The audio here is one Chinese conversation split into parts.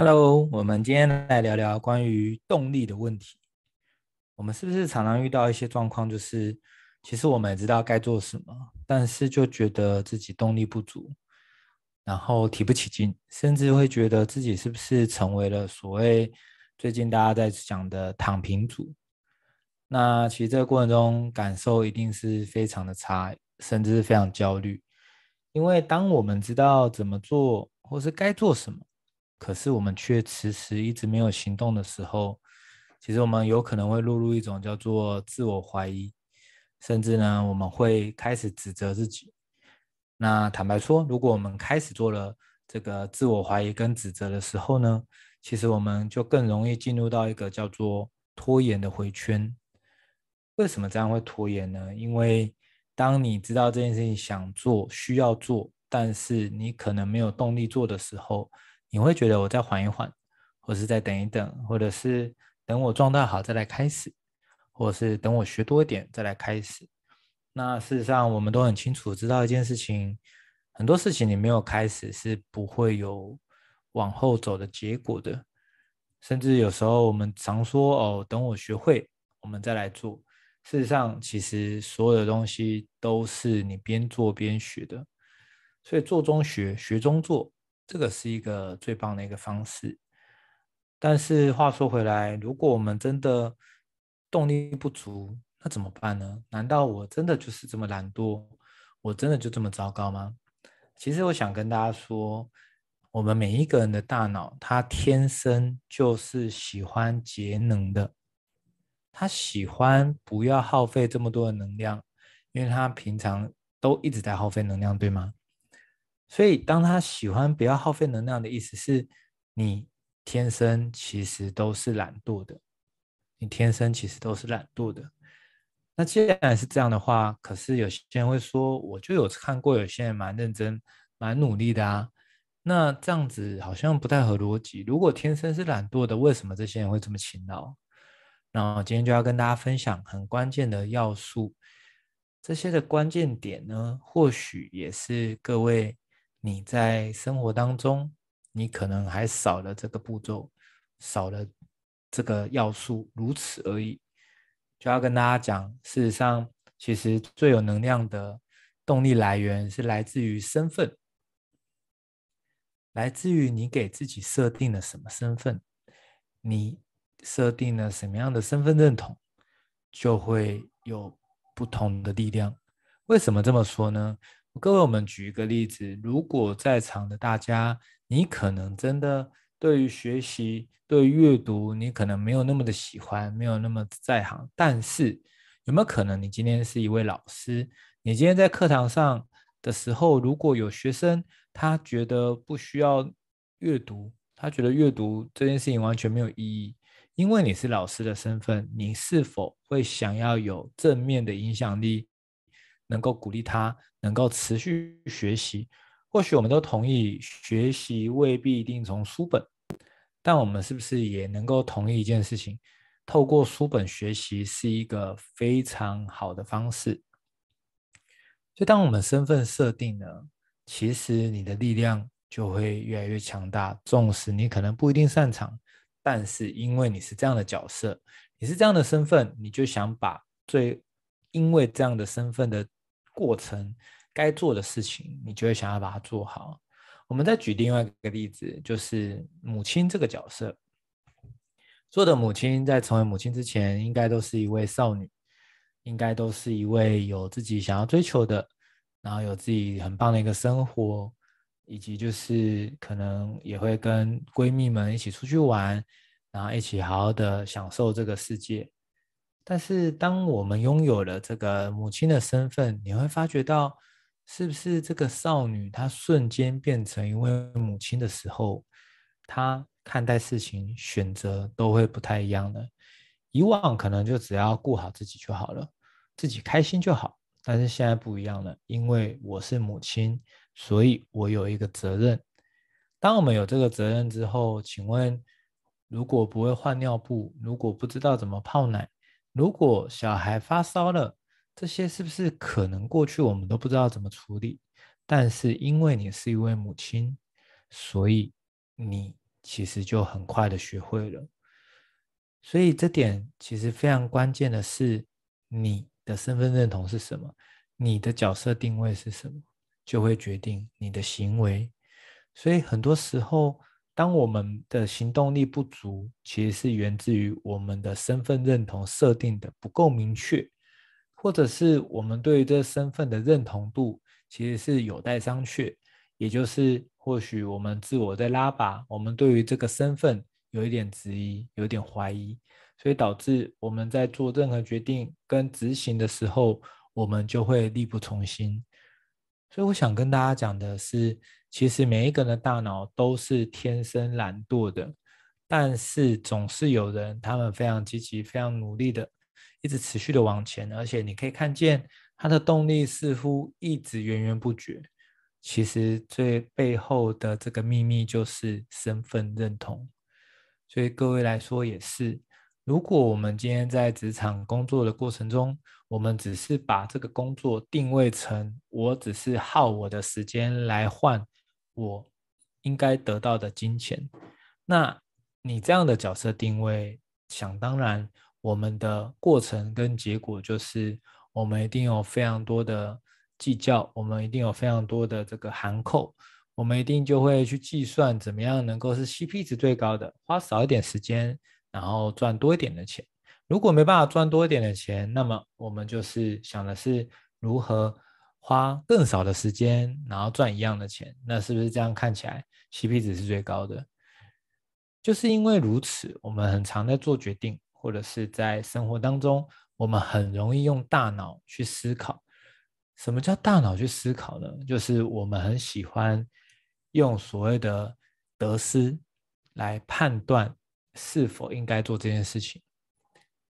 Hello，我们今天来聊聊关于动力的问题。我们是不是常常遇到一些状况，就是其实我们也知道该做什么，但是就觉得自己动力不足，然后提不起劲，甚至会觉得自己是不是成为了所谓最近大家在讲的躺平族？那其实这个过程中感受一定是非常的差，甚至是非常焦虑，因为当我们知道怎么做，或是该做什么。可是我们却迟迟一直没有行动的时候，其实我们有可能会落入一种叫做自我怀疑，甚至呢我们会开始指责自己。那坦白说，如果我们开始做了这个自我怀疑跟指责的时候呢，其实我们就更容易进入到一个叫做拖延的回圈。为什么这样会拖延呢？因为当你知道这件事情想做、需要做，但是你可能没有动力做的时候。你会觉得我再缓一缓，或是再等一等，或者是等我状态好再来开始，或者是等我学多一点再来开始。那事实上，我们都很清楚知道一件事情，很多事情你没有开始是不会有往后走的结果的。甚至有时候我们常说哦，等我学会我们再来做。事实上，其实所有的东西都是你边做边学的，所以做中学，学中做。这个是一个最棒的一个方式，但是话说回来，如果我们真的动力不足，那怎么办呢？难道我真的就是这么懒惰？我真的就这么糟糕吗？其实我想跟大家说，我们每一个人的大脑，它天生就是喜欢节能的，它喜欢不要耗费这么多的能量，因为它平常都一直在耗费能量，对吗？所以，当他喜欢不要耗费能量的意思是，你天生其实都是懒惰的。你天生其实都是懒惰的。那既然是这样的话，可是有些人会说，我就有看过有些人蛮认真、蛮努力的啊。那这样子好像不太合逻辑。如果天生是懒惰的，为什么这些人会这么勤劳？然今天就要跟大家分享很关键的要素。这些的关键点呢，或许也是各位。你在生活当中，你可能还少了这个步骤，少了这个要素，如此而已。就要跟大家讲，事实上，其实最有能量的动力来源是来自于身份，来自于你给自己设定了什么身份，你设定了什么样的身份认同，就会有不同的力量。为什么这么说呢？各位，我们举一个例子：如果在场的大家，你可能真的对于学习、对于阅读，你可能没有那么的喜欢，没有那么在行。但是，有没有可能你今天是一位老师？你今天在课堂上的时候，如果有学生他觉得不需要阅读，他觉得阅读这件事情完全没有意义，因为你是老师的身份，你是否会想要有正面的影响力？能够鼓励他能够持续学习，或许我们都同意学习未必一定从书本，但我们是不是也能够同意一件事情？透过书本学习是一个非常好的方式。就当我们身份设定呢，其实你的力量就会越来越强大。纵使你可能不一定擅长，但是因为你是这样的角色，你是这样的身份，你就想把最因为这样的身份的。过程该做的事情，你就会想要把它做好。我们再举另外一个例子，就是母亲这个角色。做的母亲在成为母亲之前，应该都是一位少女，应该都是一位有自己想要追求的，然后有自己很棒的一个生活，以及就是可能也会跟闺蜜们一起出去玩，然后一起好好的享受这个世界。但是，当我们拥有了这个母亲的身份，你会发觉到，是不是这个少女她瞬间变成一位母亲的时候，她看待事情、选择都会不太一样了。以往可能就只要顾好自己就好了，自己开心就好，但是现在不一样了，因为我是母亲，所以我有一个责任。当我们有这个责任之后，请问，如果不会换尿布，如果不知道怎么泡奶？如果小孩发烧了，这些是不是可能过去我们都不知道怎么处理？但是因为你是一位母亲，所以你其实就很快的学会了。所以这点其实非常关键的是，你的身份认同是什么，你的角色定位是什么，就会决定你的行为。所以很多时候。当我们的行动力不足，其实是源自于我们的身份认同设定的不够明确，或者是我们对于这身份的认同度其实是有待商榷。也就是或许我们自我在拉拔，我们对于这个身份有一点质疑，有点怀疑，所以导致我们在做任何决定跟执行的时候，我们就会力不从心。所以我想跟大家讲的是。其实每一个人的大脑都是天生懒惰的，但是总是有人他们非常积极、非常努力的，一直持续的往前，而且你可以看见他的动力似乎一直源源不绝。其实最背后的这个秘密就是身份认同，所以各位来说也是，如果我们今天在职场工作的过程中，我们只是把这个工作定位成我只是耗我的时间来换。我应该得到的金钱，那你这样的角色定位，想当然，我们的过程跟结果就是，我们一定有非常多的计较，我们一定有非常多的这个函扣，我们一定就会去计算，怎么样能够是 CP 值最高的，花少一点时间，然后赚多一点的钱。如果没办法赚多一点的钱，那么我们就是想的是如何。花更少的时间，然后赚一样的钱，那是不是这样看起来 CP 值是最高的？就是因为如此，我们很常在做决定，或者是在生活当中，我们很容易用大脑去思考。什么叫大脑去思考呢？就是我们很喜欢用所谓的得失来判断是否应该做这件事情，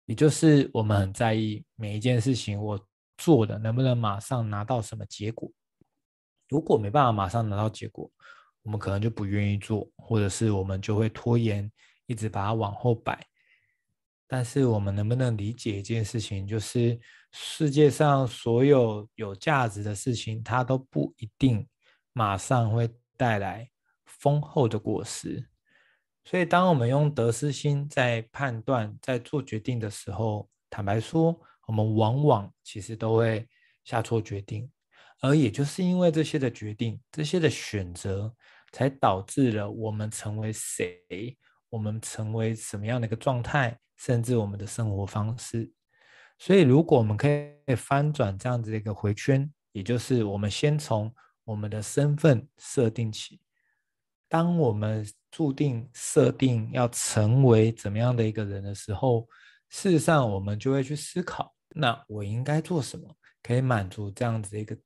也就是我们很在意每一件事情我。做的能不能马上拿到什么结果？如果没办法马上拿到结果，我们可能就不愿意做，或者是我们就会拖延，一直把它往后摆。但是我们能不能理解一件事情，就是世界上所有有价值的事情，它都不一定马上会带来丰厚的果实。所以，当我们用得失心在判断、在做决定的时候，坦白说。我们往往其实都会下错决定，而也就是因为这些的决定、这些的选择，才导致了我们成为谁，我们成为什么样的一个状态，甚至我们的生活方式。所以，如果我们可以翻转这样子的一个回圈，也就是我们先从我们的身份设定起，当我们注定设定要成为怎么样的一个人的时候。事实上，我们就会去思考，那我应该做什么可以满足这样子的一个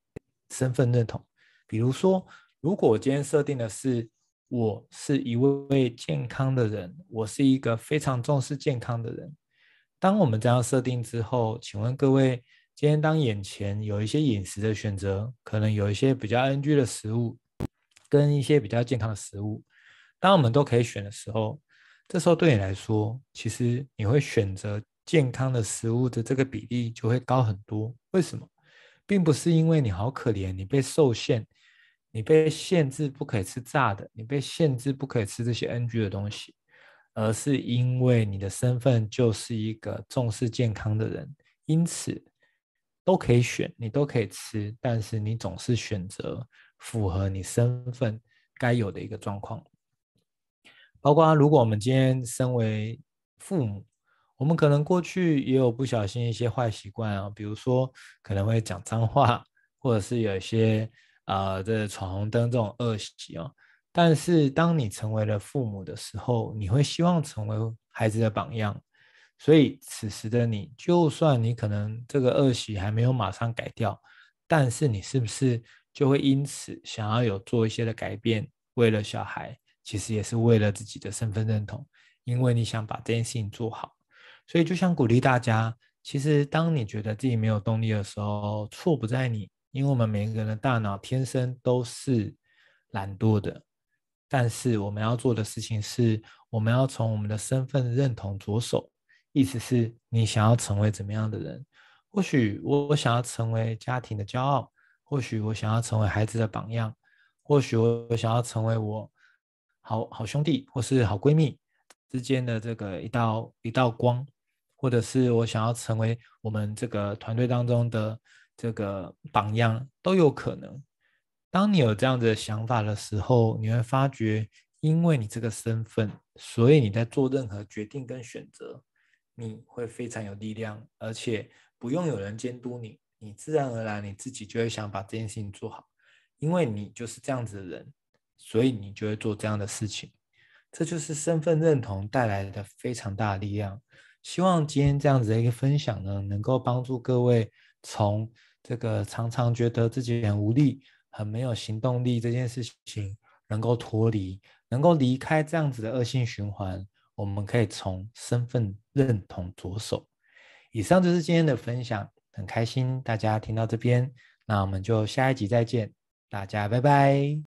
身份认同？比如说，如果我今天设定的是我是一位健康的人，我是一个非常重视健康的人。当我们这样设定之后，请问各位，今天当眼前有一些饮食的选择，可能有一些比较 NG 的食物，跟一些比较健康的食物，当我们都可以选的时候。这时候对你来说，其实你会选择健康的食物的这个比例就会高很多。为什么？并不是因为你好可怜，你被受限，你被限制不可以吃炸的，你被限制不可以吃这些 NG 的东西，而是因为你的身份就是一个重视健康的人，因此都可以选，你都可以吃，但是你总是选择符合你身份该有的一个状况。包括如果我们今天身为父母，我们可能过去也有不小心一些坏习惯啊，比如说可能会讲脏话，或者是有一些啊这闯红灯这种恶习啊。但是当你成为了父母的时候，你会希望成为孩子的榜样，所以此时的你，就算你可能这个恶习还没有马上改掉，但是你是不是就会因此想要有做一些的改变，为了小孩？其实也是为了自己的身份认同，因为你想把这件事情做好，所以就想鼓励大家。其实当你觉得自己没有动力的时候，错不在你，因为我们每个人的大脑天生都是懒惰的。但是我们要做的事情是，我们要从我们的身份认同着手，意思是你想要成为怎么样的人？或许我想要成为家庭的骄傲，或许我想要成为孩子的榜样，或许我想要成为我。好好兄弟或是好闺蜜之间的这个一道一道光，或者是我想要成为我们这个团队当中的这个榜样都有可能。当你有这样的想法的时候，你会发觉，因为你这个身份，所以你在做任何决定跟选择，你会非常有力量，而且不用有人监督你，你自然而然你自己就会想把这件事情做好，因为你就是这样子的人。所以你就会做这样的事情，这就是身份认同带来的非常大的力量。希望今天这样子的一个分享呢，能够帮助各位从这个常常觉得自己很无力、很没有行动力这件事情，能够脱离，能够离开这样子的恶性循环。我们可以从身份认同着手。以上就是今天的分享，很开心大家听到这边，那我们就下一集再见，大家拜拜。